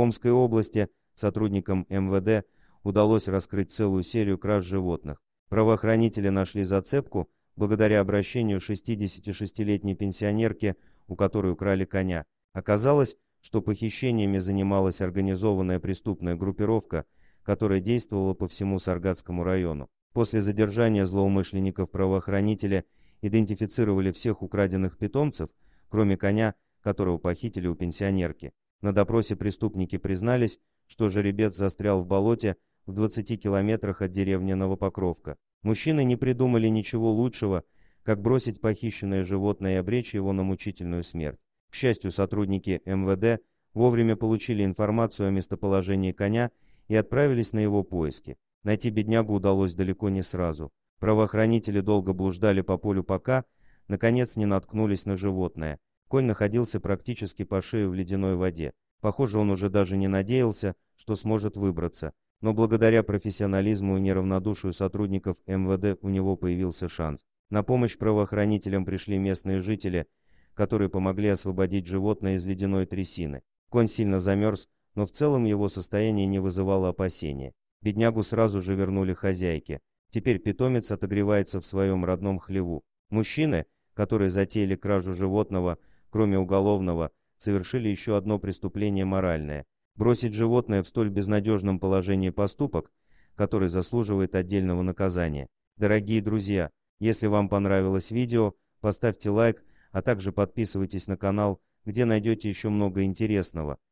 Омской области сотрудникам МВД удалось раскрыть целую серию краж животных. Правоохранители нашли зацепку благодаря обращению 66-летней пенсионерки, у которой украли коня. Оказалось, что похищениями занималась организованная преступная группировка, которая действовала по всему Саргатскому району. После задержания злоумышленников правоохранители идентифицировали всех украденных питомцев, кроме коня, которого похитили у пенсионерки. На допросе преступники признались, что жеребец застрял в болоте в 20 километрах от деревни Новопокровка. Мужчины не придумали ничего лучшего, как бросить похищенное животное и обречь его на мучительную смерть. К счастью, сотрудники МВД вовремя получили информацию о местоположении коня и отправились на его поиски. Найти беднягу удалось далеко не сразу. Правоохранители долго блуждали по полю пока, наконец не наткнулись на животное – Конь находился практически по шею в ледяной воде. Похоже, он уже даже не надеялся, что сможет выбраться. Но благодаря профессионализму и неравнодушию сотрудников МВД у него появился шанс. На помощь правоохранителям пришли местные жители, которые помогли освободить животное из ледяной трясины. Конь сильно замерз, но в целом его состояние не вызывало опасения. Беднягу сразу же вернули хозяйке. Теперь питомец отогревается в своем родном хлеву. Мужчины, которые затеяли кражу животного, кроме уголовного, совершили еще одно преступление моральное – бросить животное в столь безнадежном положении поступок, который заслуживает отдельного наказания. Дорогие друзья, если вам понравилось видео, поставьте лайк, а также подписывайтесь на канал, где найдете еще много интересного –